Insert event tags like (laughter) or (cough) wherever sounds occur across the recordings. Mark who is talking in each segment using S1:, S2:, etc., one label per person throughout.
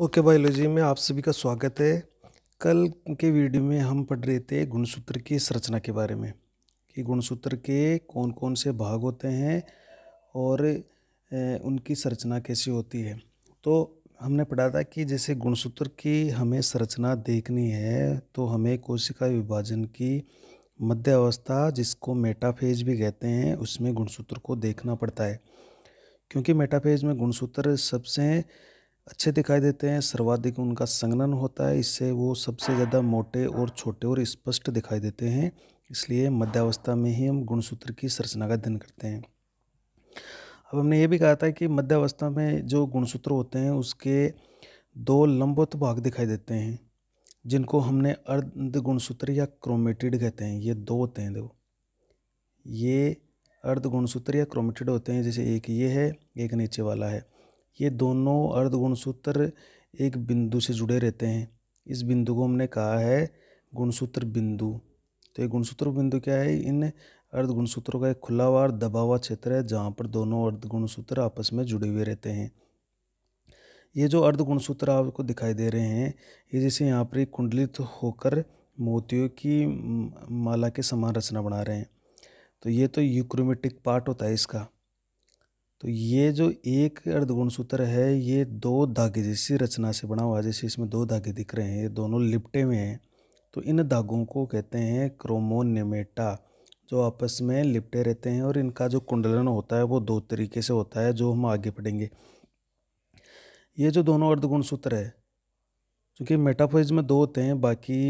S1: Okay okay, biology में आप सभी का स्वागत है कल के वीडियो में हम पढ़ रहे थे गुणसूत्र की संरचना के बारे में कि गुणसूत्र के कौन कौन से भाग होते हैं और उनकी संरचना कैसी होती है तो हमने पढ़ा था कि जैसे गुणसूत्र की हमें संरचना देखनी है तो हमें कोशिका विभाजन की मध्य अवस्था जिसको मेटाफेज भी कहते हैं उसमें गुणसूत्र को देखना पड़ता है क्योंकि मेटाफेज में गुणसूत्र सबसे अच्छे दिखाई देते हैं सर्वाधिक उनका संगनन होता है इससे वो सबसे ज़्यादा मोटे और छोटे और स्पष्ट दिखाई देते हैं इसलिए मध्यावस्था में ही हम गुणसूत्र की संरचना का अध्ययन करते हैं अब हमने ये भी कहा था कि मध्यावस्था में जो गुणसूत्र होते हैं उसके दो लंबवत भाग दिखाई देते हैं जिनको हमने अर्ध गुणसूत्र या क्रोमेटिड कहते हैं ये दो होते हैं देखो ये अर्ध गुणसूत्र या क्रोमेटिड होते हैं जैसे एक ये है एक नीचे वाला है ये दोनों अर्धगुणसूत्र एक बिंदु से जुड़े रहते हैं इस बिंदु को हमने कहा है गुणसूत्र बिंदु तो ये गुणसूत्र बिंदु क्या है इन अर्धगुणसूत्रों का एक खुला हुआ और दबा हुआ क्षेत्र है जहाँ पर दोनों अर्धगुणसूत्र आपस में जुड़े हुए रहते हैं ये जो अर्धगुणसूत्र आपको दिखाई दे रहे हैं ये जैसे यहाँ पर कुंडलित होकर मोतियों की माला के समान रचना बना रहे हैं तो ये तो यूक्रोमेटिक पार्ट होता है इसका तो ये जो एक अर्धगुण सूत्र है ये दो धागे जैसी रचना से बना हुआ है जैसे इसमें दो धागे दिख रहे हैं ये दोनों लिपटे हुए हैं तो इन धागों को कहते हैं क्रोमोनेमेटा जो आपस में लिपटे रहते हैं और इनका जो कुंडलन होता है वो दो तरीके से होता है जो हम आगे पढ़ेंगे ये जो दोनों अर्धगुण सूत्र है क्योंकि मेटाफेज में दो होते हैं बाकी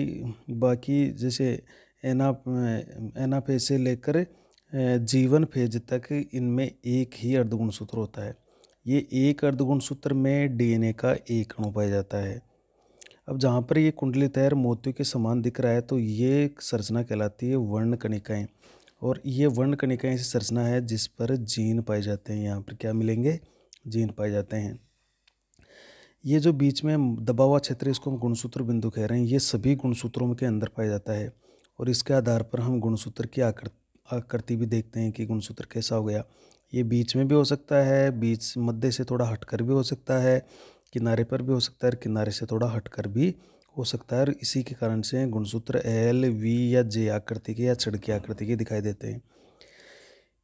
S1: बाकी जैसे एना एनाफेज से लेकर जीवन फेज तक इनमें एक ही अर्धगुण सूत्र होता है ये एक अर्धगुण सूत्र में डीएनए का एक अणु पाया जाता है अब जहाँ पर ये कुंडली तैयार मोतियों के समान दिख रहा है तो ये संरचना कहलाती है वर्ण कणिकाएँ और ये वर्ण कणिकाएँ ऐसी संरचना है जिस पर जीन पाए जाते हैं यहाँ पर क्या मिलेंगे जीन पाए जाते हैं ये जो बीच में दबाव हुआ क्षेत्र इसको हम गुणसूत्र बिंदु कह रहे हैं ये सभी गुणसूत्रों के अंदर पाया जाता है और इसके आधार पर हम गुणसूत्र की आकृति आकृति भी देखते हैं कि गुणसूत्र कैसा हो गया ये बीच में भी हो सकता है बीच मध्य से थोड़ा हटकर भी हो सकता है किनारे पर भी हो सकता है किनारे से थोड़ा हटकर भी हो सकता है और इसी के कारण से गुणसूत्र एल वी या जे आकृति के या छड़की आकृति के दिखाई देते हैं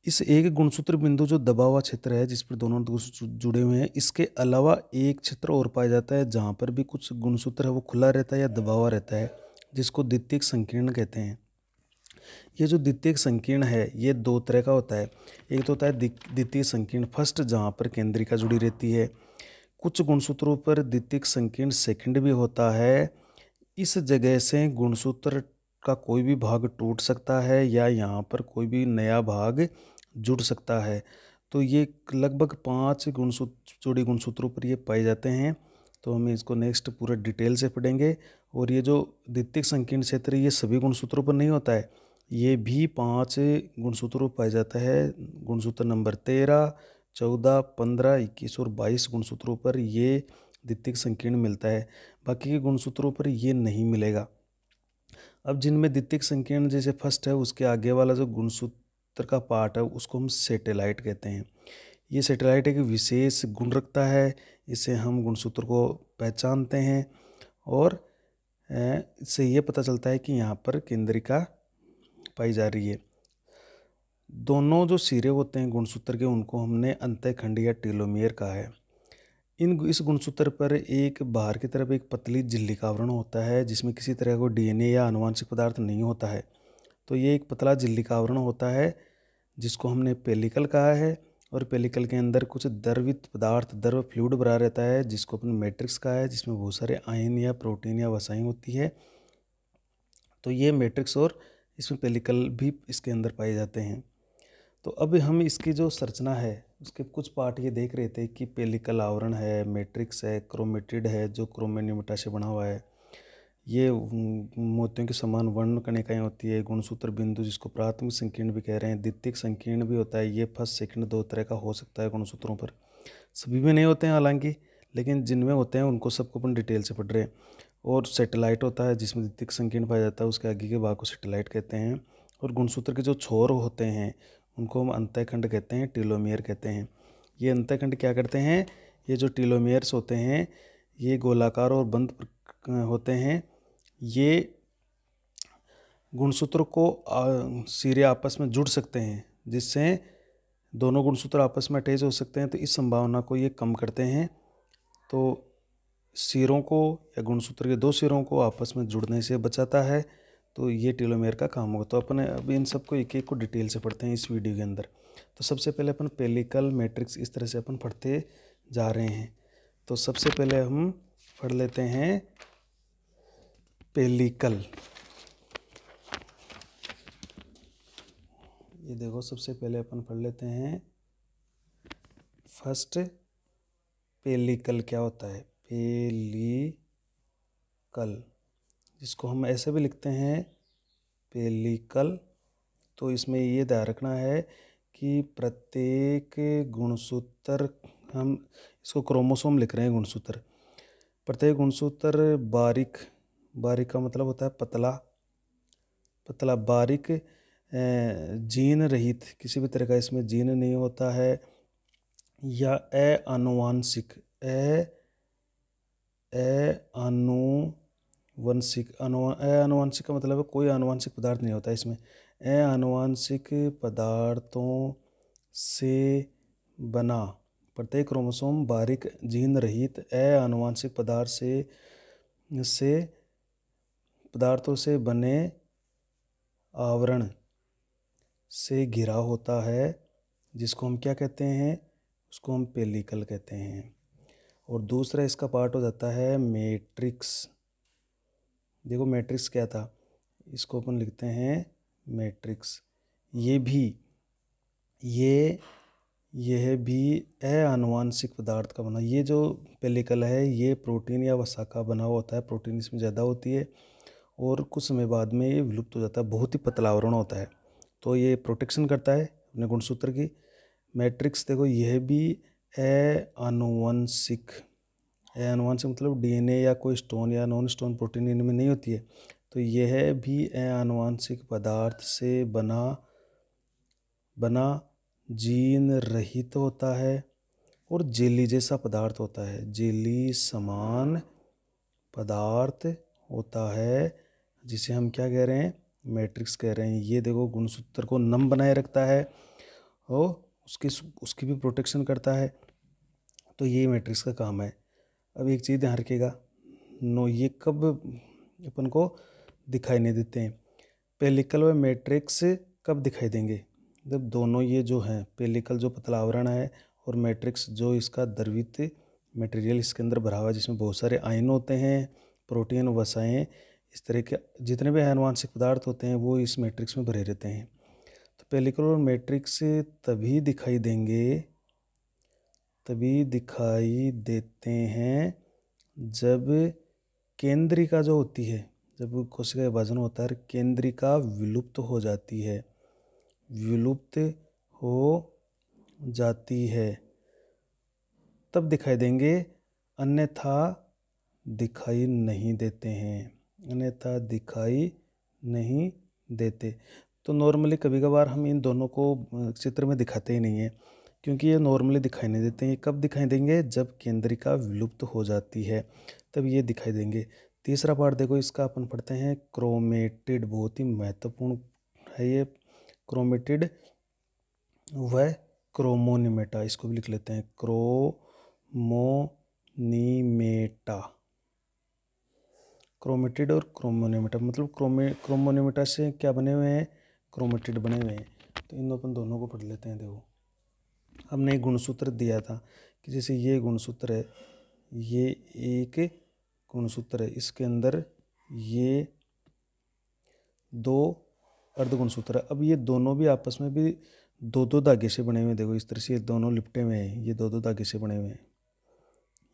S1: इस एक गुणसूत्र बिंदु जो दबा हुआ क्षेत्र है जिस पर दोनों जुड़े हुए हैं इसके अलावा एक क्षेत्र और पाया जाता है जहाँ पर भी कुछ गुणसूत्र है वो खुला रहता है या दबा हुआ रहता है जिसको द्वितीय संकीर्ण कहते हैं ये जो द्वितीय संकीर्ण है ये दो तरह का होता है एक तो होता है द्वितीय संकीर्ण फर्स्ट जहाँ पर केंद्रिका जुड़ी रहती है कुछ गुणसूत्रों पर द्वितीय संकीर्ण सेकंड भी होता है इस जगह से गुणसूत्र का कोई भी भाग टूट सकता है या यहाँ पर कोई भी नया भाग जुड़ सकता है तो ये लगभग पाँच गुणसूत्र जोड़ी गुणसूत्रों पर ये पाए जाते हैं तो हम इसको नेक्स्ट पूरा डिटेल से पढ़ेंगे और ये जो द्वितीय संकीर्ण क्षेत्र ये सभी गुणसूत्रों पर नहीं होता है ये भी पाँच गुणसूत्रों पाया जाता है गुणसूत्र नंबर तेरह चौदह पंद्रह इक्कीस और बाईस गुणसूत्रों पर ये द्वितीय संकीर्ण मिलता है बाकी के गुणसूत्रों पर ये नहीं मिलेगा अब जिनमें द्वितीय संकीर्ण जैसे फर्स्ट है उसके आगे वाला जो गुणसूत्र का पार्ट है उसको हम सेटेलाइट कहते हैं ये सेटेलाइट एक विशेष गुण रखता है इसे हम गुणसूत्र को पहचानते हैं और इससे ये पता चलता है कि यहाँ पर केंद्रिका पाई जा रही है दोनों जो सिरे होते हैं गुणसूत्र के उनको हमने अंतःखंड या टेलोमियर कहा है इन इस गुणसूत्र पर एक बाहर की तरफ एक पतली झिल्ली का आवरण होता है जिसमें किसी तरह का डीएनए या अनुवांशिक पदार्थ नहीं होता है तो ये एक पतला झिल्ली का आवरण होता है जिसको हमने पेलिकल कहा है और पेलिकल के अंदर कुछ द्रवित पदार्थ द्रव फ्लूड भरा रहता है जिसको अपन मैट्रिक्स कहा है जिसमें बहुत सारे आयन या प्रोटीन या वसाई होती है तो ये मैट्रिक्स और इसमें पेलिकल भी इसके अंदर पाए जाते हैं तो अब हम इसकी जो संरचना है उसके कुछ पार्ट ये देख रहे थे कि पेलिकल आवरण है मैट्रिक्स है क्रोमेटिड है जो क्रोमेनिमटा से बना हुआ है ये मोतियों के समान वर्ण कणिकाएँ होती है गुणसूत्र बिंदु जिसको प्राथमिक संकीर्ण भी कह रहे हैं द्वितीय संकीर्ण भी होता है ये फर्स्ट सेकंड दो तरह का हो सकता है गुणसूत्रों पर सभी में नहीं होते हैं हालांकि लेकिन जिनमें होते हैं उनको सबको अपन डिटेल से पढ़ रहे हैं और सेटेलाइट होता है जिसमें द्वितीय संकीर्ण पाया जाता है उसके आगे के भाग को सेटेलाइट कहते हैं और गुणसूत्र के जो छोर होते हैं उनको हम अंत्यखंड कहते हैं टीलोमियर कहते हैं ये अंत्यखंड क्या करते हैं ये जो टीलोमियर्स होते हैं ये गोलाकार और बंद होते हैं ये गुणसूत्र को सिरे आपस में जुड़ सकते हैं जिससे दोनों गुणसूत्र आपस में अटैच हो सकते हैं तो इस संभावना को ये कम करते हैं तो सिरों को या गुणसूत्र के दो सिरों को आपस में जुड़ने से बचाता है तो ये टेलोमेयर का काम होगा तो अपन अब इन सबको एक एक को डिटेल से पढ़ते हैं इस वीडियो के अंदर तो सबसे पहले अपन पेलिकल मैट्रिक्स इस तरह से अपन पढ़ते जा रहे हैं तो सबसे पहले हम पढ़ लेते हैं पेलिकल ये देखो सबसे पहले अपन पढ़ लेते हैं फर्स्ट पेलिकल क्या होता है पेलिकल जिसको हम ऐसे भी लिखते हैं पेलिकल तो इसमें ये ध्यान रखना है कि प्रत्येक गुणसूत्र हम इसको क्रोमोसोम लिख रहे हैं गुणसूत्र प्रत्येक गुणसूत्र बारिक बारिक का मतलब होता है पतला पतला बारिक जीन रहित किसी भी तरह का इसमें जीन नहीं होता है या ए अनुवांशिक ए ए अनुवंशिक अनु अनुवंशिक का मतलब है कोई अनुवंशिक पदार्थ नहीं होता इसमें ए आनुवंशिक पदार्थों से बना प्रत्येक क्रोमोसोम बारीक जीन रहित ए पदार्थ से से पदार्थों से बने आवरण से घिरा होता है जिसको हम क्या कहते हैं उसको हम पेलिकल कहते हैं और दूसरा इसका पार्ट हो जाता है मैट्रिक्स देखो मैट्रिक्स क्या था इसको अपन लिखते हैं मैट्रिक्स ये भी ये यह भी अनुवांशिक पदार्थ का बना ये जो पेलिकल है ये प्रोटीन या का बना हुआ होता है प्रोटीन इसमें ज़्यादा होती है और कुछ समय बाद में ये विलुप्त हो जाता है बहुत ही पतलावरण होता है तो ये प्रोटेक्शन करता है अपने गुणसूत्र की मैट्रिक्स देखो यह भी ए अनुवंशिक ए अनुवंशिक मतलब डीएनए या कोई स्टोन या नॉन स्टोन प्रोटीन इनमें नहीं होती है तो यह भी ए अनुवांशिक पदार्थ से बना बना जीन रहित होता है और जेली जैसा पदार्थ होता है जेली समान पदार्थ होता है जिसे हम क्या कह रहे हैं मैट्रिक्स कह रहे हैं ये देखो गुणसूत्र को नम बनाए रखता है और उसकी उसकी भी प्रोटेक्शन करता है तो ये मैट्रिक्स का काम है अब एक चीज़ ध्यान रखिएगा नो ये कब अपन को दिखाई नहीं देते हैं पेलिकल व मैट्रिक्स कब दिखाई देंगे जब दोनों ये जो हैं पेलिकल जो पतलावरण है और मैट्रिक्स जो इसका द्रवित मटेरियल इसके अंदर भरा हुआ है जिसमें बहुत सारे आयन होते हैं प्रोटीन वसाएँ इस तरह के जितने भी अनुवांशिक पदार्थ होते हैं वो इस मैट्रिक्स में भरे रहते हैं तो पेलिकल और मैट्रिक्स तभी दिखाई देंगे तभी दिखाई देते हैं जब केंद्रिका जो होती है जब कोशिका विभाजन होता है केंद्रिका विलुप्त हो जाती है विलुप्त हो जाती है तब दिखाई देंगे अन्यथा दिखाई नहीं देते हैं अन्यथा दिखाई नहीं देते तो नॉर्मली कभी कभार हम इन दोनों को चित्र में दिखाते ही नहीं हैं क्योंकि ये नॉर्मली दिखाई नहीं देते हैं कब दिखाई देंगे जब केंद्रिका विलुप्त हो जाती है तब ये दिखाई देंगे तीसरा पार्ट देखो इसका अपन पढ़ते हैं क्रोमेटिड बहुत ही महत्वपूर्ण है ये क्रोमेटिड व क्रोमोनिमेटा इसको भी लिख लेते हैं क्रोमोनिमेटा क्रोमेटिड और क्रोमोनिमेटा मतलब क्रोमे क्रोमोनिमेटा से क्या बने हुए हैं क्रोमेटिड बने हुए हैं तो इन अपन दोनों को पढ़ लेते हैं देखो हमने गुणसूत्र दिया था कि जैसे ये गुणसूत्र है ये एक गुणसूत्र है इसके अंदर ये दो अर्धगुणसूत्र है अब ये दोनों भी आपस में भी दो दो धागे से बने हुए हैं देखो इस तरह से ये दोनों लिपटे हुए हैं ये दो दो धागे से बने हुए हैं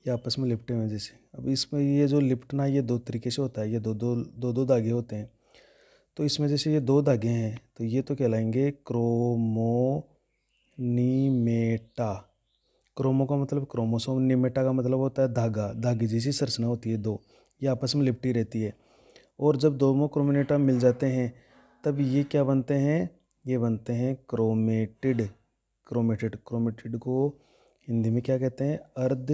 S1: ये आपस में लिपटे हुए हैं जैसे अब इसमें ये जो लिपटना ये दो तरीके से होता है ये दो दो दो दो धागे होते हैं तो इसमें जैसे ये दो धागे हैं तो ये तो कहलाएंगे क्रोमो निमेटा क्रोमो का मतलब क्रोमोसोम निमेटा का मतलब होता है धागा धागे जैसी सरसना होती है दो ये आपस में लिपटी रहती है और जब दोनों क्रोमिनेटा मिल जाते हैं तब ये क्या बनते हैं ये बनते हैं क्रोमेटिड क्रोमेटेड क्रोमेटिड को हिंदी में क्या कहते हैं अर्ध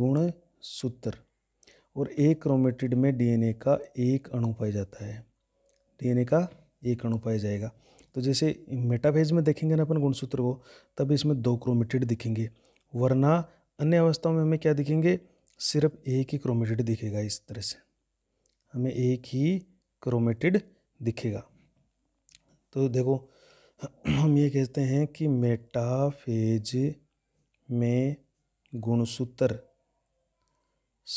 S1: गुण सूत्र और एक क्रोमेटिड में डीएनए का एक अणु पाया जाता है डीएनए का एक अणु पाया जाएगा तो जैसे मेटाफेज में देखेंगे ना अपन गुणसूत्र को तब इसमें दो क्रोमेटेड दिखेंगे वरना अन्य अवस्थाओं में हमें क्या दिखेंगे सिर्फ एक ही क्रोमेटेड दिखेगा इस तरह से हमें एक ही क्रोमेटेड दिखेगा तो देखो हम ये कहते हैं कि मेटाफेज में गुणसूत्र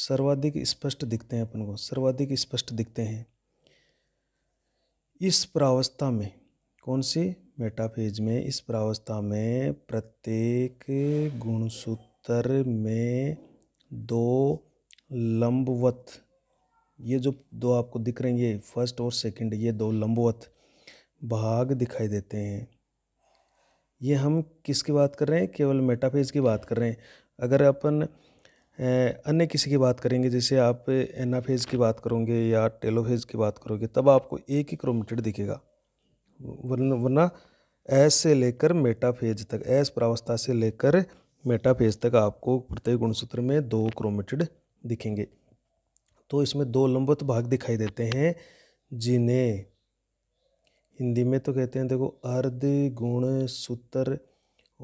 S1: सर्वाधिक स्पष्ट दिखते हैं अपन को सर्वाधिक स्पष्ट दिखते हैं इस प्रावस्था में कौन सी मेटाफेज में इस प्रावस्था में प्रत्येक गुणसूत्र में दो लंबवत ये जो दो आपको दिख रहे हैं ये फर्स्ट और सेकंड ये दो लंबवत भाग दिखाई देते हैं ये हम किसकी बात कर रहे हैं केवल मेटाफेज की बात कर रहे हैं अगर अपन अन्य किसी की बात करेंगे जैसे आप एनाफेज की बात करोगे या टेलोफेज की बात करोगे तब आपको एक ही क्रोमेटेड दिखेगा वरना वरना एस से लेकर मेटाफेज तक एस प्रावस्था से लेकर मेटाफेज तक आपको प्रत्येक गुणसूत्र में दो क्रोमेटेड दिखेंगे तो इसमें दो लंबवत भाग दिखाई देते हैं जिन्हें हिंदी में तो कहते हैं देखो अर्ध गुण सूत्र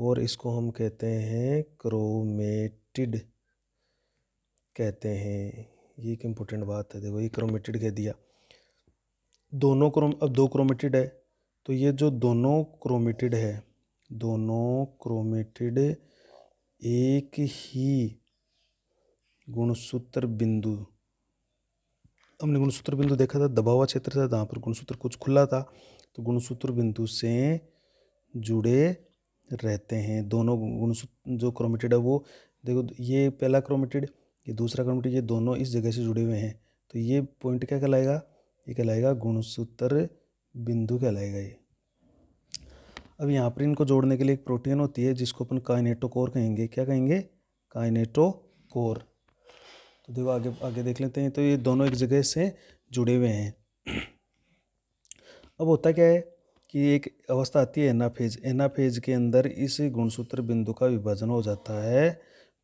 S1: और इसको हम कहते हैं क्रोमेटिड कहते हैं ये एक इम्पोर्टेंट बात है देखो ये क्रोमेटिड कह दिया दोनों क्रोम अब दो क्रोमेटिड है तो ये जो दोनों क्रोमेटिड है दोनों क्रोमेटिड एक ही गुणसूत्र बिंदु हमने गुणसूत्र बिंदु देखा था दबावा क्षेत्र था जहाँ पर गुणसूत्र कुछ खुला था तो गुणसूत्र बिंदु से जुड़े रहते हैं दोनों गुणसूत्र जो क्रोमेटेड है वो देखो ये पहला क्रोमेटेड ये दूसरा क्रोमेटेड ये दोनों इस जगह से जुड़े हुए हैं तो ये पॉइंट क्या कहलाएगा ये कहलाएगा गुणसूत्र बिंदु कहलाएगा ये अब यहाँ पर इनको जोड़ने के लिए एक प्रोटीन होती है जिसको अपन काइनेटो कोर कहेंगे क्या कहेंगे काइनेटो कोर तो देखो आगे आगे देख लेते हैं तो ये दोनों एक जगह से जुड़े हुए हैं अब होता क्या है कि एक अवस्था आती है एनाफेज एनाफेज के अंदर इस गुणसूत्र बिंदु का विभाजन हो जाता है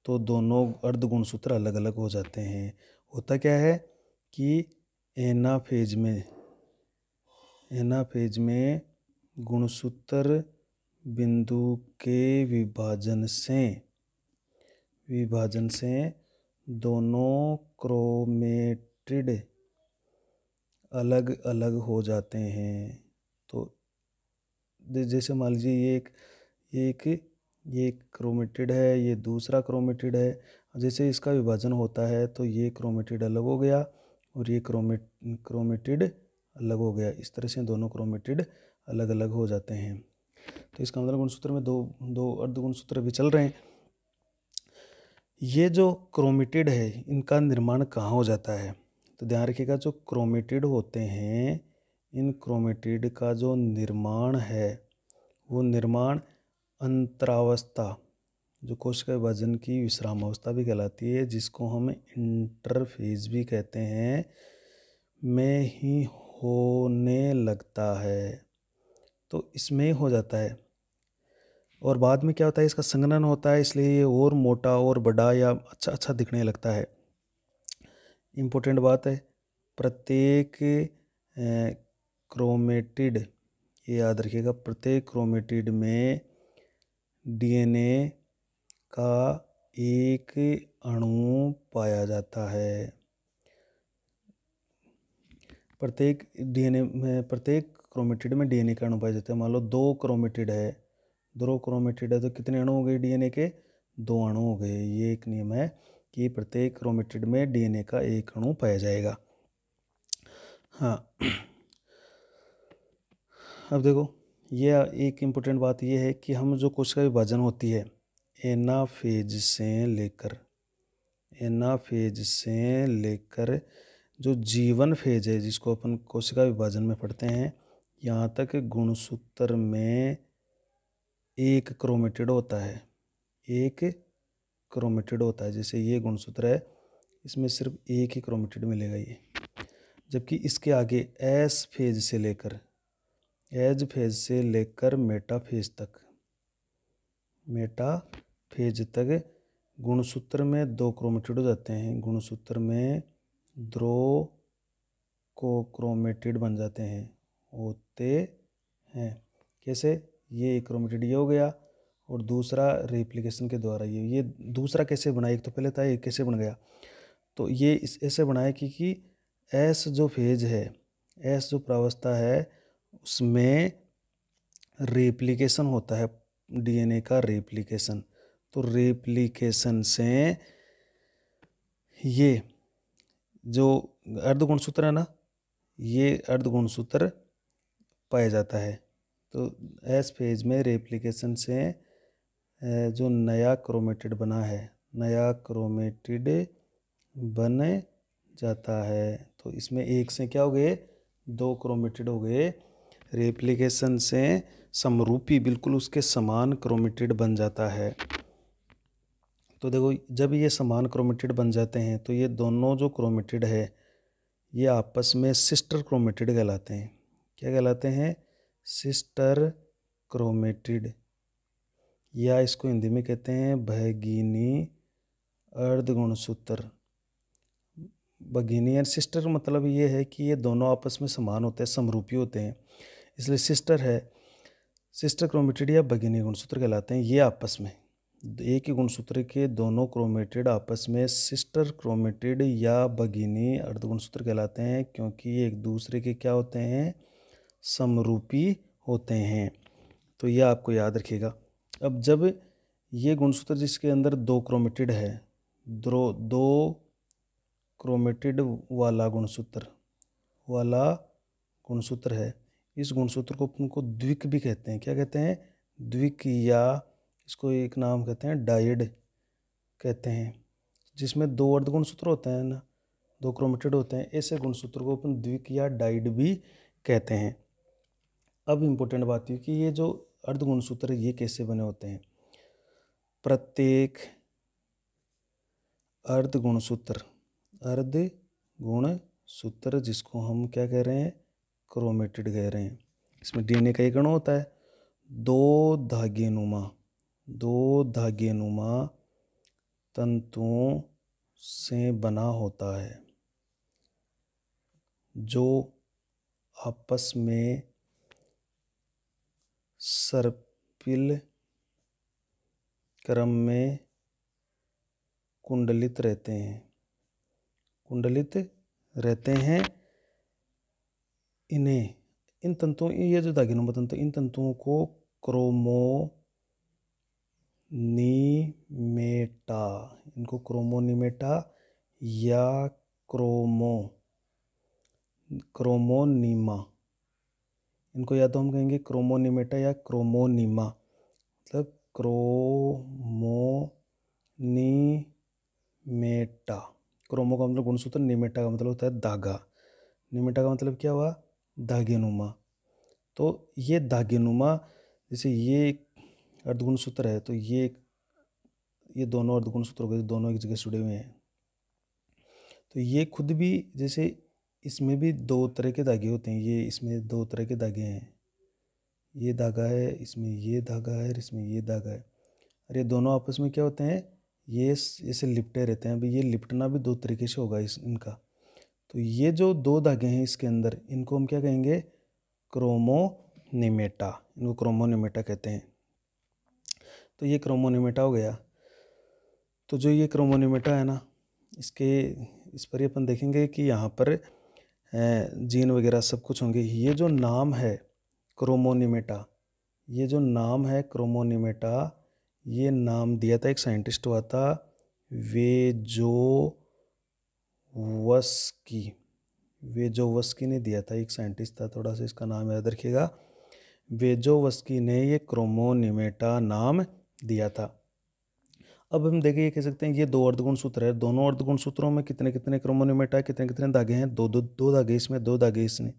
S1: तो दोनों अर्ध गुणसूत्र अलग अलग हो जाते हैं होता क्या है कि एनाफेज में एनाफ़ेज में गुणसूत्र बिंदु के विभाजन से विभाजन से दोनों क्रोमेटिड अलग अलग हो जाते हैं तो जैसे मान लीजिए ये एक ये एक ये क्रोमेटिड है ये दूसरा क्रोमेटेड है जैसे इसका विभाजन होता है तो ये क्रोमेटेड अलग हो गया और ये क्रोमेट क्रोमेटेड अलग हो गया इस तरह से दोनों क्रोमेटिड अलग अलग हो जाते हैं तो इसका मतलब गुणसूत्र में दो दो सूत्र भी चल रहे हैं ये जो क्रोमेटिड है इनका निर्माण कहाँ हो जाता है तो ध्यान रखिएगा जो क्रोमेटिड होते हैं इन क्रोमेटिड का जो निर्माण है वो निर्माण अंतरावस्था जो कोश के विभाजन की विश्रामावस्था भी कहलाती है जिसको हम इंटरफेज भी कहते हैं में ही होने लगता है तो इसमें हो जाता है और बाद में क्या होता है इसका संगनन होता है इसलिए ये और मोटा और बड़ा या अच्छा अच्छा दिखने लगता है इम्पोर्टेंट बात है प्रत्येक क्रोमेटिड ये याद रखिएगा प्रत्येक क्रोमेटिड में डीएनए का एक अणु पाया जाता है प्रत्येक डीएनए में प्रत्येक क्रोमेटिड में डीएनए के अणु पाए जाते हैं मान लो दो क्रोमेटिड है दो क्रोमेटिड है तो कितने अणु हो गए डीएनए के दो अणु हो गए ये एक नियम है कि प्रत्येक क्रोमेटिड में डीएनए का एक अणु पाया जाएगा हाँ अब देखो ये एक इम्पोर्टेंट बात यह है कि हम जो का विभाजन होती है एनाफेज से लेकर एनाफेज से लेकर जो जीवन फेज है जिसको अपन कोशिका विभाजन में पढ़ते हैं यहाँ तक गुणसूत्र में एक क्रोमेटेड होता है एक क्रोमेटेड होता है जैसे ये गुणसूत्र है इसमें सिर्फ एक ही क्रोमेटेड मिलेगा ये जबकि इसके आगे एस फेज से लेकर एज फेज से लेकर मेटा फेज तक मेटा फेज तक गुणसूत्र में दो क्रोमेटेड हो जाते हैं गुणसूत्र में ध्रुव को क्रोमेटेड बन जाते हैं होते हैं कैसे ये क्रोमेटेड ये हो गया और दूसरा रिप्लिकेशन के द्वारा ये ये दूसरा कैसे बना एक तो पहले था ये कैसे बन गया तो ये इस ऐसे बनाया कि कि एस जो फेज है एस जो प्रावस्था है उसमें रिप्लिकेशन होता है डीएनए का रिप्लिकेशन तो रिप्लिकेशन से ये जो अर्धगुण सूत्र है ना ये अर्धगुण सूत्र पाया जाता है तो एस फेज में रेप्लिकेशन से जो नया क्रोमेटेड बना है नया क्रोमेटेड बन जाता है तो इसमें एक से क्या हो गए दो क्रोमेटेड हो गए रेप्लिकेशन से समरूपी बिल्कुल उसके समान क्रोमेटेड बन जाता है तो देखो जब ये समान क्रोमेटेड बन जाते हैं तो ये दोनों जो क्रोमेटेड है ये आपस में सिस्टर क्रोमेटेड कहलाते हैं क्या कहलाते हैं सिस्टर क्रोमेटिड या इसको हिंदी में कहते हैं भगिनी अर्धगुणसूत्र भगिनी एंड सिस्टर मतलब ये है कि ये दोनों आपस में समान होते हैं समरूपी होते हैं इसलिए सिस्टर है सिस्टर क्रोमेटेड या भगिनी गुणसूत्र कहलाते हैं ये आपस में एक ही गुणसूत्र के दोनों क्रोमेटेड आपस में सिस्टर क्रोमेटेड या भगिनी अर्धगुणसूत्र कहलाते हैं क्योंकि ये एक दूसरे के क्या होते हैं समरूपी होते हैं तो ये आपको याद रखिएगा अब जब ये गुणसूत्र जिसके अंदर दो क्रोमेटेड है दो दो क्रोमेटेड वाला गुणसूत्र वाला गुणसूत्र है इस गुणसूत्र को उनको द्विक भी कहते हैं क्या कहते हैं द्विक या इसको एक नाम कहते हैं डाइड कहते हैं जिसमें दो अर्धगुण सूत्र होते हैं ना दो क्रोमेटेड होते हैं ऐसे गुणसूत्र को अपन द्विक या डाइड भी कहते हैं अब इम्पोर्टेंट बात यह कि ये जो अर्धगुण सूत्र ये कैसे बने होते हैं प्रत्येक अर्धगुण सूत्र अर्ध गुण सूत्र जिसको हम क्या कह रहे हैं क्रोमेटेड कह रहे हैं इसमें डीएनए का एक गण होता है दो धागे नुमा दो धागेनुमा तंतुओं से बना होता है जो आपस में सर्पिल क्रम में कुंडलित रहते हैं कुंडलित रहते हैं इन्हें इन तंतुओं ये जो दागिनुमा तंतु इन तंतुओं को क्रोमो क्रोमोनीमेटा इनको क्रोमोनीमेटा या क्रोमो क्रोमोनीमा इनको या तो हम कहेंगे क्रोमोनीमेटा या क्रोमोनीमा मतलब क्रोमोनीमेटा क्रोमो का मतलब गुणसूत्र निमेटा का मतलब होता है धागा निमेटा का मतलब क्या हुआ धागेनुमा तो ये धागेनुमा जैसे ये अर्धगुण सूत्र है तो ये ये दोनों अर्धगुण सूत्र हो गए दोनों एक जगह जुड़े हुए हैं तो ये खुद भी जैसे इसमें भी दो तरह के धागे होते हैं ये इसमें दो तरह के धागे हैं ये धागा है इसमें ये धागा है और इसमें ये धागा है और ये दोनों आपस में क्या होते हैं ये ऐसे लिपटे रहते हैं अभी ये लिपटना भी दो तरीके से होगा इस इनका तो ये जो दो धागे हैं इसके अंदर इनको हम क्या कहेंगे क्रोमोनिमेटा इनको क्रोमोनिमेटा कहते हैं तो ये क्रोमोनीमेटा हो गया तो जो ये क्रोमोनीमेटा है ना इसके इस पर ही अपन देखेंगे कि यहाँ पर जीन वगैरह सब कुछ होंगे ये जो नाम है क्रोमोनीमेटा ये जो नाम है क्रोमोनीमेटा ये नाम दिया था एक साइंटिस्ट हुआ था वे जो वस्की वे जो वस्की ने दिया था एक साइंटिस्ट था थोड़ा सा इसका नाम याद रखिएगा वेजोवस्की ने ये क्रोमोनीमेटा नाम दिया था अब हम देखिए ये कह सकते हैं ये दो अर्धगुण सूत्र है दोनों अर्धगुण सूत्रों में कितने कितने क्रोमोनिमेटा है कितने कितने धागे हैं दो दो दो धागे इसमें दो धागे इसमें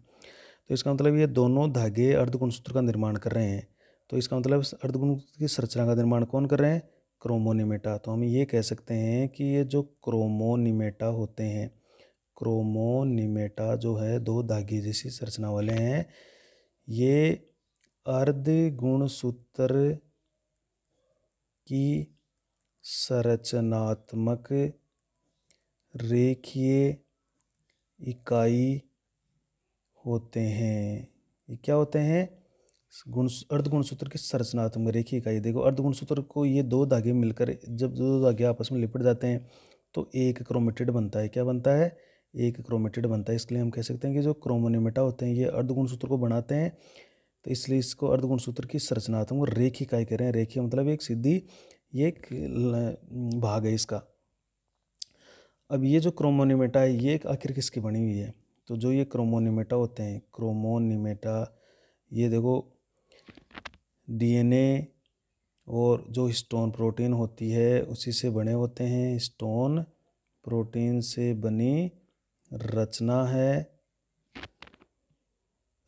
S1: तो इसका मतलब ये दोनों धागे अर्धगुण सूत्र का निर्माण कर रहे हैं तो इसका मतलब अर्धगुण की संरचना का निर्माण कौन कर रहे हैं क्रोमोनिमेटा तो हम ये कह सकते हैं कि ये जो क्रोमोनिमेटा होते हैं क्रोमोनिमेटा जो है दो धागे जैसी संरचना वाले हैं ये अर्ध सूत्र की संरचनात्मक रेखीय इकाई होते हैं ये क्या होते हैं गुण अर्धगुण सूत्र की संरचनात्मक रेखीय इकाई देखो अर्धगुण सूत्र को ये दो धागे मिलकर जब दो धागे आपस में लिपट जाते हैं तो एक क्रोमेटेड बनता है क्या बनता है एक क्रोमेटेड बनता है इसके लिए हम कह सकते हैं कि जो क्रोमोनिमेटा होते हैं ये अर्धगुण सूत्र को बनाते हैं तो इसलिए इसको अर्धगुण सूत्र की संरचनात्मक रेखी इकाई कह रहे हैं रेखी मतलब एक सीधी ये एक भाग है इसका अब ये जो क्रोमोनिमेटा है ये एक आखिर किसकी बनी हुई है तो जो ये क्रोमोनिमेटा होते हैं क्रोमोनिमेटा ये देखो डीएनए और जो स्टोन प्रोटीन होती है उसी से बने होते हैं स्टोन प्रोटीन से बनी रचना है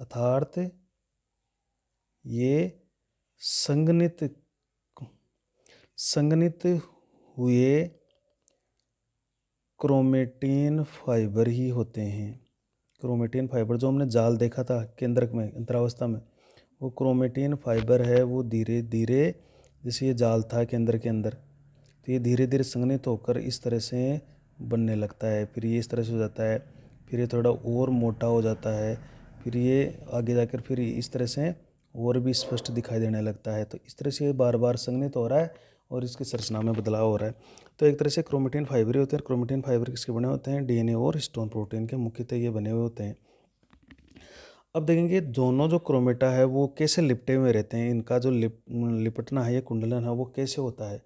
S1: अर्थार्थ ये संगनित संगनित हुए क्रोमेटिन फाइबर ही होते हैं क्रोमेटिन फाइबर जो हमने जाल देखा था केंद्रक में अंतरावस्था में वो क्रोमेटिन फाइबर है वो धीरे धीरे जैसे ये जाल था केंद्र के अंदर तो ये धीरे धीरे संगनित होकर इस तरह से बनने लगता है फिर ये इस तरह से हो जाता है फिर ये थोड़ा और मोटा हो जाता है फिर ये आगे जाकर फिर इस तरह से और भी स्पष्ट दिखाई देने लगता है तो इस तरह से बार बार संघनित हो रहा है और इसके संरचना में बदलाव हो रहा है तो एक तरह से क्रोमेटिन फाइबर होते हैं क्रोमेटिन फाइबर किसके बने होते हैं डीएनए और स्टोन प्रोटीन के मुख्यतः ये बने हुए होते हैं अब देखेंगे दोनों जो क्रोमेटा है वो कैसे लिपटे हुए रहते हैं इनका जो लिप लिपटना है या कुंडलन है वो कैसे होता है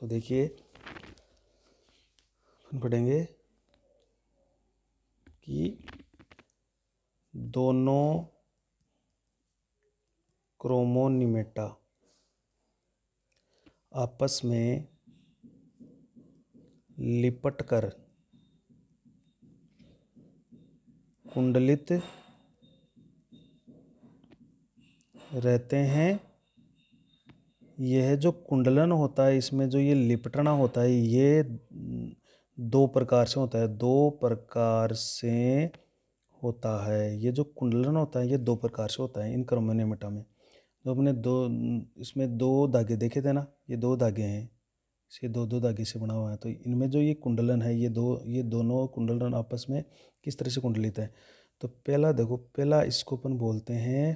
S1: तो देखिए पढ़ेंगे कि दोनों क्रोमोनिमेटा आपस में लिपटकर कुंडलित रहते हैं यह जो कुंडलन होता है इसमें जो ये लिपटना होता है ये दो प्रकार से होता है दो प्रकार से होता है ये जो कुंडलन होता है ये दो प्रकार से होता है इन क्रोमोनिमेटा में जो तो अपने दो इसमें दो धागे देखे थे ना ये दो धागे हैं इसे दो दो धागे से बना हुआ है तो इनमें जो ये कुंडलन है ये दो ये दोनों कुंडलन आपस में किस तरह से कुंडलित है तो पहला देखो पहला इसको अपन बोलते हैं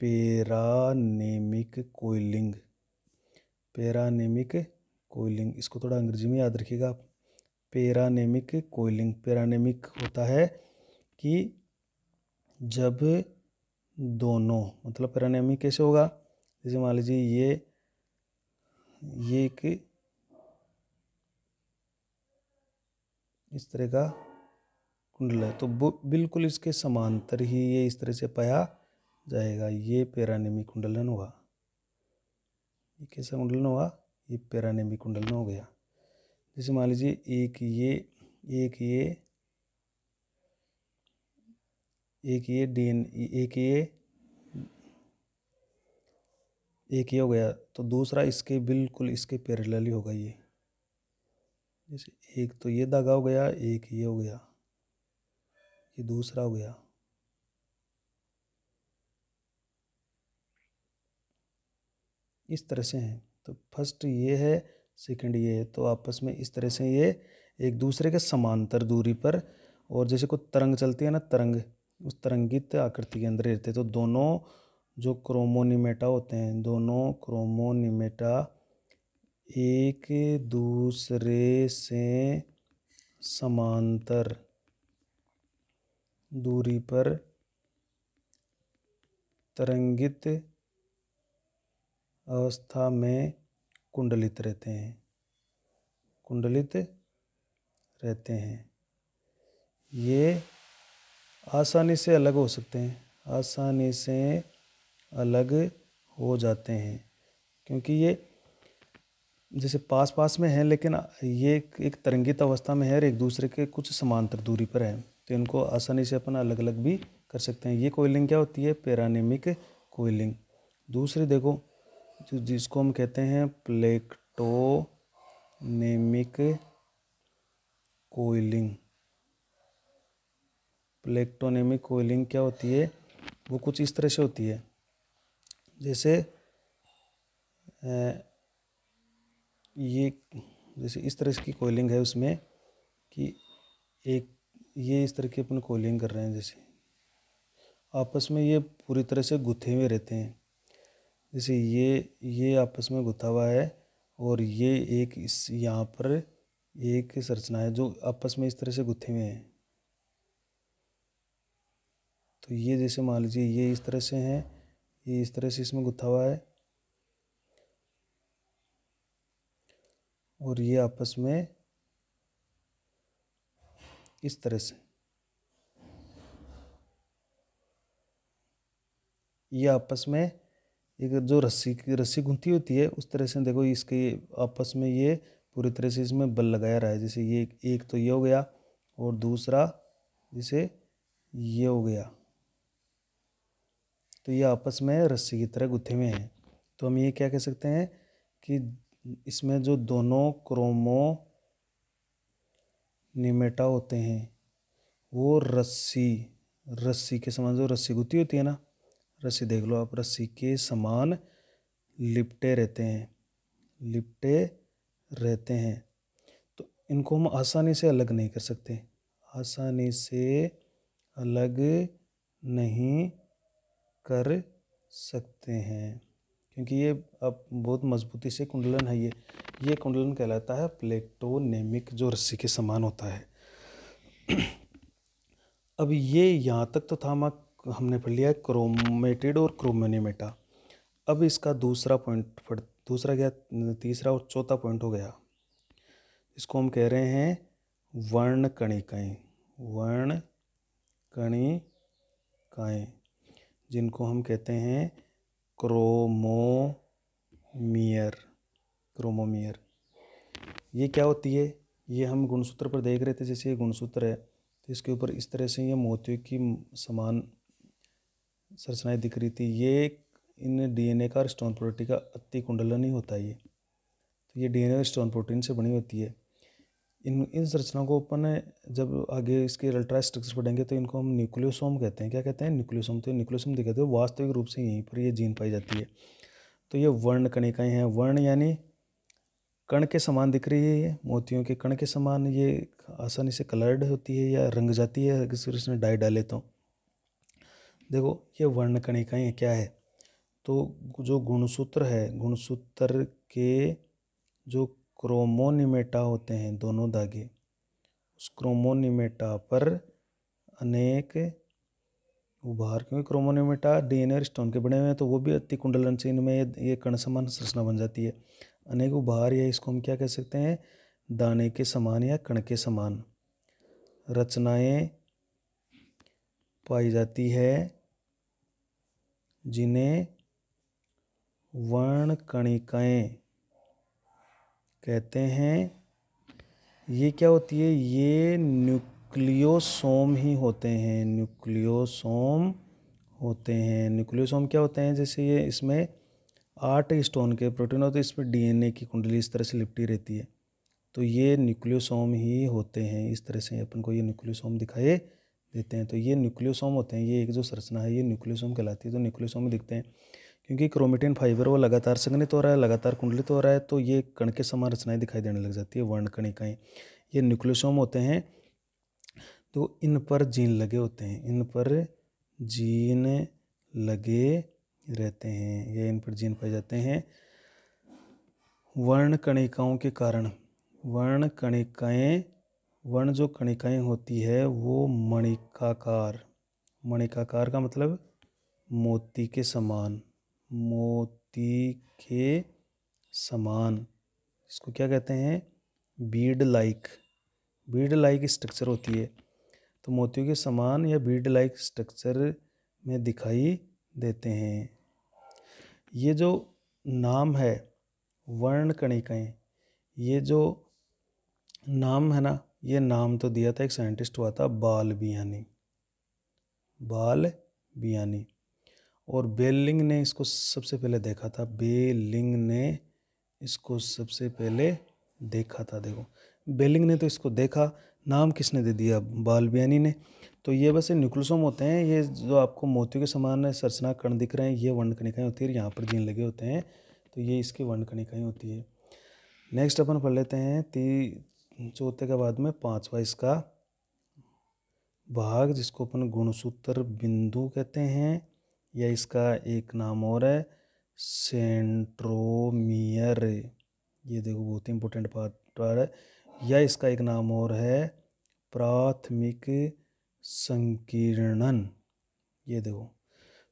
S1: पेरानेमिक कोयलिंग पेरानेमिक कोयलिंग इसको थोड़ा अंग्रेजी में याद रखिएगा आप पेरानेमिक कोयलिंग पेरानेमिक होता है कि जब दोनों मतलब परिणामी कैसे होगा जैसे मान लीजिए ये ये एक इस तरह का कुंडल है तो बिल्कुल इसके समांतर ही ये इस तरह से पाया जाएगा ये पेरानेमी कुंडलन हुआ ये कैसा कुंडलन हुआ ये पेरानेमी कुंडलन हो गया जैसे मान लीजिए एक ये एक ये एक ये डी एक ये एक ये हो गया तो दूसरा इसके बिल्कुल इसके पैरेलल ही होगा ये जैसे एक तो ये धागा हो गया एक ये हो गया ये दूसरा हो गया इस तरह से हैं तो फर्स्ट ये है सेकंड ये है तो आपस में इस तरह से ये एक दूसरे के समांतर दूरी पर और जैसे कोई तरंग चलती है ना तरंग उस तरंगित आकृति के अंदर रहते तो दोनों जो क्रोमोनिमेटा होते हैं दोनों क्रोमोनिमेटा एक दूसरे से समांतर दूरी पर तरंगित अवस्था में कुंडलित रहते हैं कुंडलित रहते हैं ये आसानी से अलग हो सकते हैं आसानी से अलग हो जाते हैं क्योंकि ये जैसे पास पास में हैं लेकिन ये एक, तरंगित अवस्था में है और एक दूसरे के कुछ समांतर दूरी पर है तो इनको आसानी से अपन अलग अलग भी कर सकते हैं ये कोयलिंग क्या होती है पेरानेमिक कोयलिंग दूसरी देखो जो जिसको हम कहते हैं प्लेक्टोनेमिक कोयलिंग प्लेक्टोनेमिक कोयलिंग क्या होती है वो कुछ इस तरह से होती है जैसे ये जैसे इस तरह की कोयलिंग है उसमें कि एक ये इस तरह की अपन कोयलिंग कर रहे हैं जैसे आपस में ये पूरी तरह से गुथे हुए रहते हैं जैसे ये ये आपस में गुथा हुआ है और ये एक इस यहाँ पर एक संरचना है जो आपस में इस तरह से गुथे हुए हैं तो ये जैसे मान लीजिए ये इस तरह से हैं ये इस तरह से इसमें गुथा हुआ है और ये आपस में इस तरह से ये आपस में एक जो रस्सी की रस्सी गुंथी होती है उस तरह से देखो इसके आपस में ये पूरी तरह से इसमें बल लगाया रहा है जैसे ये एक तो ये हो गया और दूसरा जैसे ये हो गया तो ये आपस में रस्सी की तरह गुथे हुए हैं तो हम ये क्या कह सकते हैं कि इसमें जो दोनों क्रोमो निमेटा होते हैं वो रस्सी रस्सी के समान जो रस्सी गुथी होती है ना रस्सी देख लो आप रस्सी के समान लिपटे रहते हैं लिपटे रहते हैं तो इनको हम आसानी से अलग नहीं कर सकते आसानी से अलग नहीं कर सकते हैं क्योंकि ये अब बहुत मजबूती से कुंडलन है ये ये कुंडलन कहलाता है प्लेटोनेमिक जो रस्सी के समान होता है (clears throat) अब ये यहाँ तक तो था हमने पढ़ लिया क्रोमेटेड और क्रोमोनीमेटा अब इसका दूसरा पॉइंट पढ़ दूसरा गया तीसरा और चौथा पॉइंट हो गया इसको हम कह रहे हैं वर्ण कणिकाएँ वर्ण कणिकाएँ जिनको हम कहते हैं क्रोमोमियर क्रोमोमियर ये क्या होती है ये हम गुणसूत्र पर देख रहे थे जैसे ये गुणसूत्र है तो इसके ऊपर इस तरह से ये मोतियों की समान संरचनाएँ दिख रही थी ये इन डीएनए का और स्टोन प्रोटीन का अति कुंडलन ही होता है ये तो ये डीएनए और स्टोन प्रोटीन से बनी होती है इन इन संरचनाओं को अपन जब आगे इसके अल्ट्रा स्ट्रक्चर पढ़ेंगे तो इनको हम न्यूक्लियोसोम कहते हैं क्या कहते हैं न्यूक्लियोसोम तो न्यूक्लियोसोम दिखाते हो वास्तविक रूप से यहीं पर ये जीन पाई जाती है तो ये वर्ण कणिकाएँ हैं वर्ण यानी कण के समान दिख रही है ये मोतियों के कण के समान ये आसानी से कलर्ड होती है या रंग जाती है अगर इसने डाई डाले तो देखो ये वर्ण कणिकाएँ क्या है तो जो गुणसूत्र है गुणसूत्र के जो क्रोमोनिमेटा होते हैं दोनों धागे उस क्रोमोनिमेटा पर अनेक उभार क्योंकि क्रोमोनिमेटा डीएनए स्टोन के बने हुए हैं तो वो भी अति कुंडलन से इनमें ये ये कण समान संरचना बन जाती है अनेक उभार या इसको हम क्या कह सकते हैं दाने के समान या कण के समान रचनाएं पाई जाती है जिन्हें वर्ण कणिकाएँ कहते हैं ये क्या होती है ये न्यूक्लियोसोम ही होते हैं न्यूक्लियोसोम होते हैं न्यूक्लियोसोम क्या होते हैं जैसे ये इसमें आठ स्टोन के प्रोटीन होते हैं इसमें डीएनए की कुंडली इस तरह से लिपटी रहती है तो ये न्यूक्लियोसोम ही होते हैं इस तरह से अपन को ये न्यूक्लियोसोम दिखाई देते हैं तो ये न्यूक्लियोसोम होते हैं ये एक जो संरचना है ये न्यूक्लियोसोम कहलाती है तो न्यूक्लियोसोम दिखते हैं क्योंकि क्रोमेटिन फाइबर वो लगातार संघनित हो रहा है लगातार कुंडलित हो रहा है तो ये कण के समान रचनाएं दिखाई देने लग जाती है वर्ण कणिकाएँ ये न्यूक्लियोसोम होते हैं तो इन पर जीन लगे होते हैं इन पर जीन लगे रहते हैं ये इन पर जीन पाए जाते हैं वर्ण कणिकाओं के कारण वर्ण कणिकाएँ वर्ण जो कणिकाएँ होती है वो मणिकाकार मणिकाकार का मतलब मोती के समान मोती के समान इसको क्या कहते हैं bead like bead like structure होती है तो मोतियों के समान या बीड लाइक स्ट्रक्चर में दिखाई देते हैं ये जो नाम है वर्ण कणिकाएँ ये जो नाम है ना ये नाम तो दिया था एक साइंटिस्ट हुआ था बाल बियानी बाल बियानी और बेलिंग ने इसको सबसे पहले देखा था बेलिंग ने इसको सबसे पहले देखा था देखो बेलिंग ने तो इसको देखा नाम किसने दे दिया बालबियानी ने तो ये बस न्यूक्लोसोम होते हैं ये जो आपको मोतियों के समान सरसना कण दिख रहे हैं ये वर्ण कणिकाएँ होती है यहाँ पर जीन लगे होते हैं तो ये इसकी वर्ण कणिकाएँ होती है नेक्स्ट अपन पढ़ लेते हैं ती चौथे के बाद में पाँचवा इसका भाग जिसको अपन गुणसूत्र बिंदु कहते हैं या इसका एक नाम और है सेंट्रोमियर ये देखो बहुत ही इंपॉर्टेंट पार्ट है या इसका एक नाम और है प्राथमिक संकीर्णन ये देखो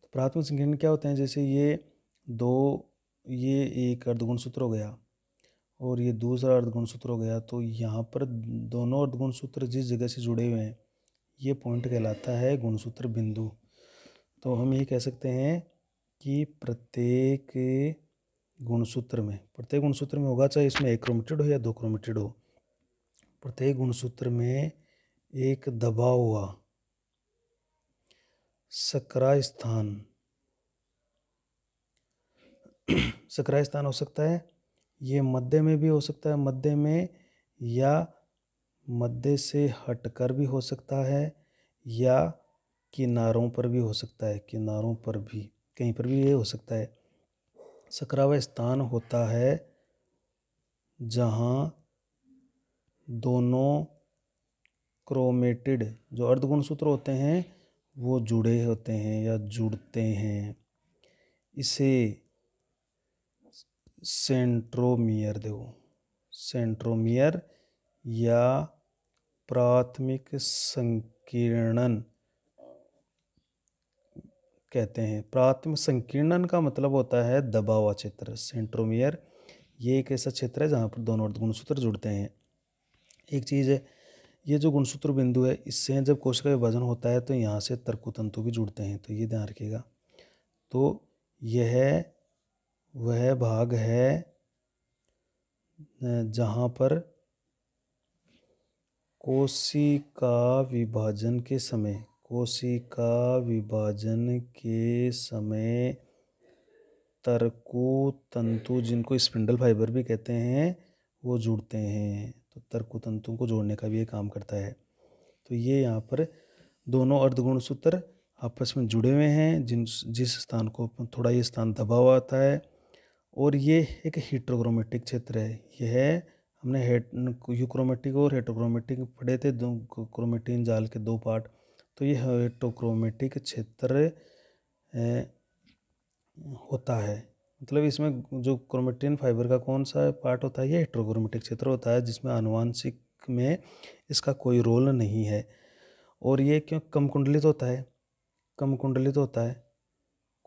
S1: तो प्राथमिक संकीर्णन क्या होते हैं जैसे ये दो ये एक अर्धगुण सूत्र हो गया और ये दूसरा अर्धगुण सूत्र हो गया तो यहाँ पर दोनों अर्धगुण सूत्र जिस जगह से जुड़े हुए हैं ये पॉइंट कहलाता है गुणसूत्र बिंदु तो हम ये कह सकते हैं कि प्रत्येक गुणसूत्र में प्रत्येक गुणसूत्र में होगा चाहे इसमें एक क्रोमेटेड हो या दो क्रोमेटेड हो प्रत्येक गुणसूत्र में एक दबा हुआ सकरा स्थान (clears throat) सकरा स्थान हो सकता है ये मध्य में भी हो सकता है मध्य में या मध्य से हटकर भी हो सकता है या किनारों पर भी हो सकता है किनारों पर भी कहीं पर भी ये हो सकता है सकरा वह स्थान होता है जहाँ दोनों क्रोमेटेड जो अर्धगुण सूत्र होते हैं वो जुड़े होते हैं या जुड़ते हैं इसे सेंट्रोमियर देव सेंट्रोमियर या प्राथमिक संकीर्णन कहते हैं प्राथम संकीर्णन का मतलब होता है दबाव क्षेत्र सेंट्रोमियर ये एक ऐसा क्षेत्र है जहाँ पर दोनों गुणसूत्र जुड़ते हैं एक चीज़ है ये जो गुणसूत्र बिंदु है इससे जब कोश का विभाजन होता है तो यहाँ से तर्कुतंतु भी जुड़ते हैं तो ये ध्यान रखिएगा तो यह वह भाग है जहाँ पर कोशिका विभाजन के समय कोशिका विभाजन के समय तर्कु तंतु जिनको स्पिंडल फाइबर भी कहते हैं वो जुड़ते हैं तो तर्कु तंतु को जोड़ने का भी ये काम करता है तो ये यहाँ पर दोनों अर्धगुण सूत्र आपस में जुड़े हुए हैं जिन जिस स्थान को थोड़ा ये स्थान दबा हुआ आता है और ये एक हीट्रोक्रोमेटिक क्षेत्र है यह है हमने हेट यूक्रोमेटिक और हेटोक्रोमेटिक पढ़े थे दो क्रोमेटिन जाल के दो पार्ट तो यह हेटोक्रोमेटिक क्षेत्र होता है मतलब इसमें जो क्रोमेटिन फाइबर का कौन सा पार्ट होता है ये हेट्रोक्रोमेटिक क्षेत्र होता है जिसमें आनुवंशिक में इसका कोई रोल नहीं है और ये क्यों कम कुंडलित होता है कम कुंडलित होता है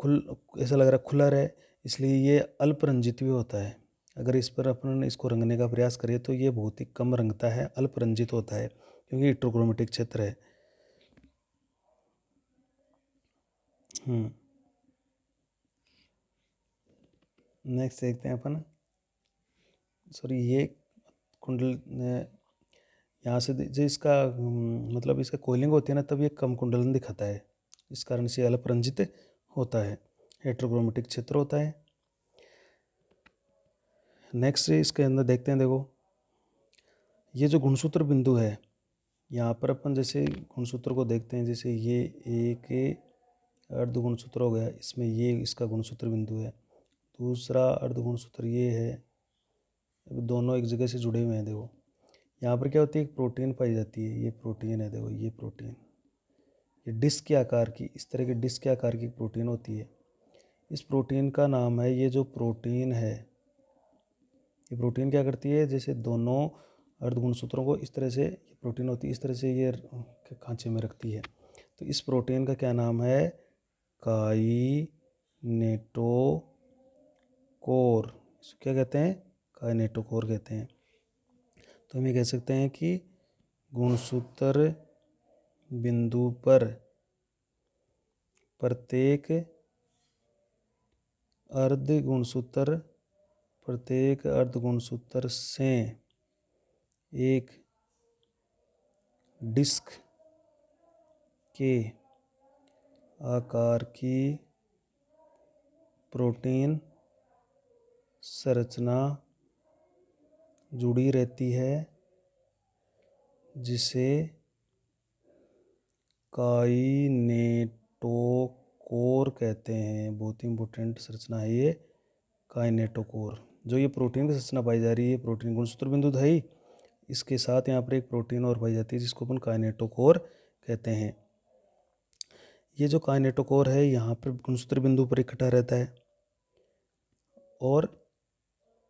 S1: खुल ऐसा लग रहा है रहे है इसलिए ये अल्परंजित भी होता है अगर इस पर अपन इसको रंगने का प्रयास करें तो ये बहुत ही कम रंगता है अल्परंजित होता है क्योंकि हिट्रोक्रोमेटिक क्षेत्र है नेक्स्ट हम्म। देखते हैं अपन सॉरी ये कुंडल यहाँ से जो इसका हम्म, मतलब इसका कोयलिंग होती है ना तब ये कम कुंडलन दिखाता है इस कारण से अलपरंजित होता है हेट्रोक्रोमेटिक क्षेत्र होता है नेक्स्ट इसके अंदर देखते हैं देखो ये जो गुणसूत्र बिंदु है यहाँ पर अपन जैसे गुणसूत्र को देखते हैं जैसे ये एक अर्धगुणसूत्र हो गया इसमें ये इसका गुणसूत्र बिंदु है दूसरा अर्धगुणसूत्र ये है दोनों एक जगह से जुड़े हुए हैं देखो यहाँ पर क्या होती है एक प्रोटीन पाई जाती है ये प्रोटीन है देखो ये प्रोटीन ये डिस्क के आकार की इस तरह के डिस्क के आकार की प्रोटीन होती है इस प्रोटीन का नाम है ये जो प्रोटीन है ये प्रोटीन क्या करती है जैसे दोनों अर्धगुणसूत्रों को इस तरह से ये प्रोटीन होती है इस तरह से ये खांचे में रखती है तो इस प्रोटीन का क्या नाम है काइनेटोकोर इसको क्या कहते हैं नेटो कोर कहते हैं तो हम ये कह सकते हैं कि गुणसूत्र बिंदु पर प्रत्येक अर्ध गुणसूत्र प्रत्येक अर्ध गुणसूत्र से एक डिस्क के आकार की प्रोटीन संरचना जुड़ी रहती है जिसे काइनेटोकोर कहते हैं बहुत ही इंपॉर्टेंट संरचना है ये काइनेटोकोर जो ये प्रोटीन की संरचना पाई जा रही है प्रोटीन गुणसूत्र बिंदु धाई इसके साथ यहाँ पर एक प्रोटीन और पाई जाती है जिसको अपन काइनेटोकोर कहते हैं ये जो काइनेटोकोर है यहाँ पर गुणसूत्र बिंदु पर इकट्ठा रहता है और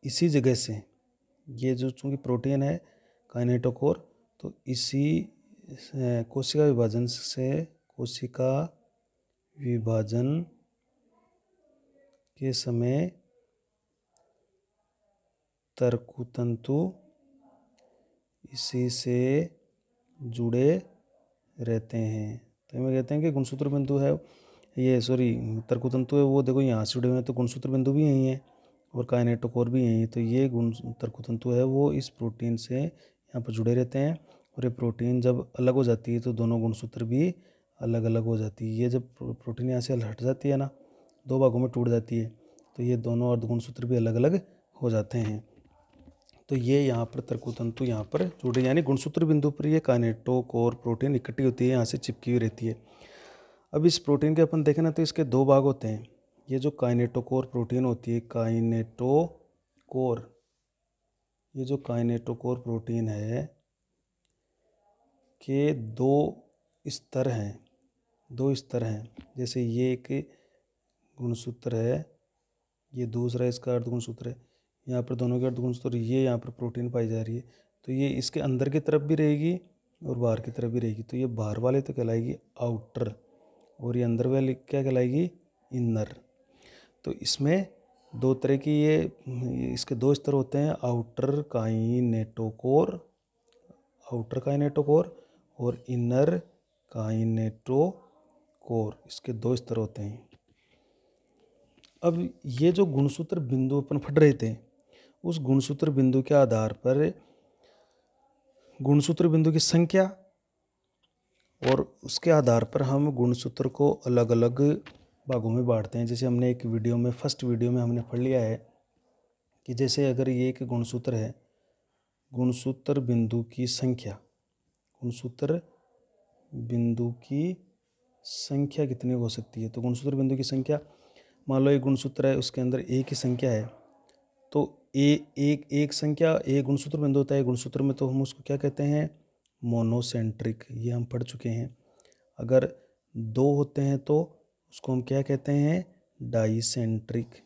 S1: इसी जगह से ये जो चूँकि प्रोटीन है काइनेटोकोर तो इसी कोशिका विभाजन से कोशिका विभाजन के समय तर्कुतंतु इसी से जुड़े रहते हैं तो हमें कहते हैं कि गुणसूत्र बिंदु है ये सॉरी तर्कुतंतु है वो देखो यहाँ से जुड़े हुए हैं तो गुणसूत्र बिंदु भी यहीं है और काइनेटोकोर भी यहीं है तो ये गुण तर्कुतंतु है वो इस प्रोटीन से यहाँ पर जुड़े रहते हैं और ये प्रोटीन जब अलग हो जाती है तो दोनों गुणसूत्र भी अलग अलग हो जाती है ये जब प्रोटीन यहाँ से हट जाती है ना दो भागों में टूट जाती है तो ये दोनों अर्धगुणसूत्र भी अलग अलग हो जाते हैं तो ये यहाँ पर तंतु यहाँ पर जुड़े यानी गुणसूत्र बिंदु पर ये कानेटो कोर प्रोटीन इकट्ठी होती है यहाँ से चिपकी हुई रहती है अब इस प्रोटीन के अपन देखें ना तो इसके दो भाग होते हैं ये जो काइनेटोकोर प्रोटीन होती है काइनेटोकोर ये जो काइनेटोकोर प्रोटीन है के दो स्तर हैं दो स्तर हैं जैसे ये एक गुणसूत्र है ये दूसरा इसका अर्धगुणसूत्र है यहाँ पर दोनों के अर्धगुंज तो ये यहाँ पर प्रोटीन पाई जा रही है तो ये इसके अंदर की तरफ भी रहेगी और बाहर की तरफ भी रहेगी तो ये बाहर वाले तो कहलाएगी आउटर और ये अंदर वाले क्या कहलाएगी इनर तो इसमें दो तरह की ये इसके दो स्तर होते हैं आउटर काइनेटोकोर आउटर काइनेटोकोर और इनर काइनेटोकोर इसके दो स्तर होते हैं अब ये जो गुणसूत्र बिंदु अपन फट रहे थे उस गुणसूत्र बिंदु के आधार पर गुणसूत्र बिंदु की संख्या और उसके आधार पर हम गुणसूत्र को अलग अलग भागों में बांटते हैं जैसे हमने एक वीडियो में फर्स्ट वीडियो में हमने पढ़ लिया है कि जैसे अगर ये एक गुणसूत्र है गुणसूत्र बिंदु की संख्या गुणसूत्र बिंदु की संख्या कितनी हो सकती है तो गुणसूत्र बिंदु की संख्या मान लो एक गुणसूत्र है उसके अंदर एक ही संख्या है तो ए एक एक संख्या एक गुणसूत्र में होता है गुणसूत्र में तो हम उसको क्या कहते हैं मोनोसेंट्रिक ये हम पढ़ चुके हैं अगर दो होते हैं तो उसको हम क्या कहते हैं डाईसेंट्रिक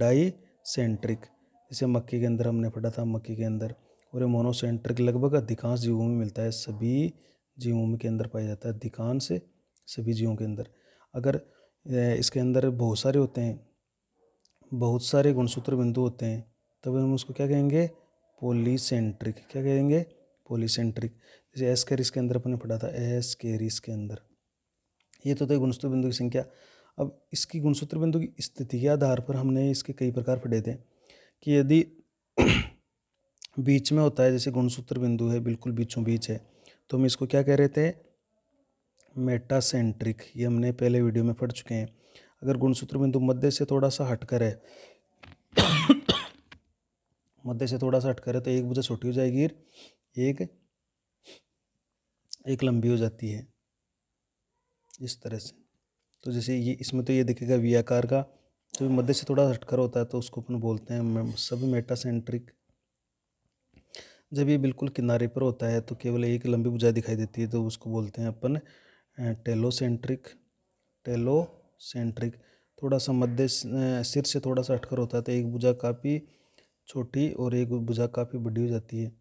S1: डाईसेंट्रिक इसे मक्के के अंदर हमने पढ़ा था मक्के के अंदर और ये मोनोसेंट्रिक लगभग अधिकांश जीवों में मिलता है सभी जीवों के अंदर पाया जाता है अधिकांश सभी जीवों के अंदर अगर इसके अंदर बहुत सारे होते हैं बहुत सारे गुणसूत्र बिंदु होते हैं तब हम उसको क्या कहेंगे पोलीसेंट्रिक क्या कहेंगे पोलीसेंट्रिक जैसे एस रिस के अंदर अपने पढ़ा था एस रिस के अंदर ये तो थे गुणसूत्र बिंदु की संख्या अब इसकी गुणसूत्र बिंदु की स्थिति के आधार पर हमने इसके कई प्रकार पढ़े थे कि यदि (clears throat) बीच में होता है जैसे गुणसूत्र बिंदु है बिल्कुल बीचों बीच है तो हम इसको क्या कह रहे थे मेटासेंट्रिक ये हमने पहले वीडियो में पढ़ चुके हैं अगर गुणसूत्र बिंदु मध्य से थोड़ा सा हटकर है मध्य से थोड़ा सा हट करे तो एक बुझे छोटी हो जाएगी एक एक लंबी हो जाती है इस तरह से तो जैसे ये इसमें तो ये दिखेगा वी आकार का जो तो मध्य से थोड़ा हटकर होता है तो उसको अपन बोलते हैं सब मेटासेंट्रिक जब ये बिल्कुल किनारे पर होता है तो केवल एक लंबी भुजा दिखाई देती है तो उसको बोलते हैं अपन टेलोसेंट्रिक टेलोसेंट्रिक थोड़ा सा मध्य सिर से थोड़ा सा हटकर होता है तो एक बुझा काफ़ी छोटी और एक भुजा काफ़ी बड़ी हो जाती है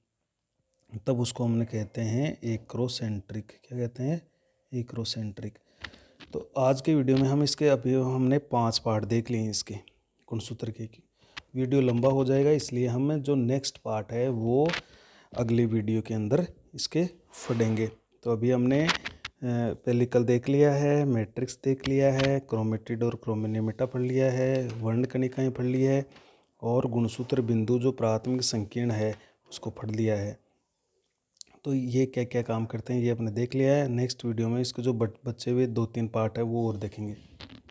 S1: तब उसको हमने कहते हैं एक्रोसेंट्रिक क्या कहते हैं एक्रोसेंट्रिक तो आज के वीडियो में हम इसके अभी हमने पांच पार्ट देख लिए हैं इसके गुणसूत्र के वीडियो लंबा हो जाएगा इसलिए हम जो नेक्स्ट पार्ट है वो अगले वीडियो के अंदर इसके फटेंगे तो अभी हमने पेलिकल देख लिया है मैट्रिक्स देख लिया है क्रोमेटिड और क्रोमिनेमिटा पढ़ लिया है वर्ण कणिकाएँ पढ़ ली है और गुणसूत्र बिंदु जो प्राथमिक संकीर्ण है उसको पढ़ लिया है तो ये क्या क्या काम करते हैं ये आपने देख लिया है नेक्स्ट वीडियो में इसके जो बच्चे हुए दो तीन पार्ट है वो और देखेंगे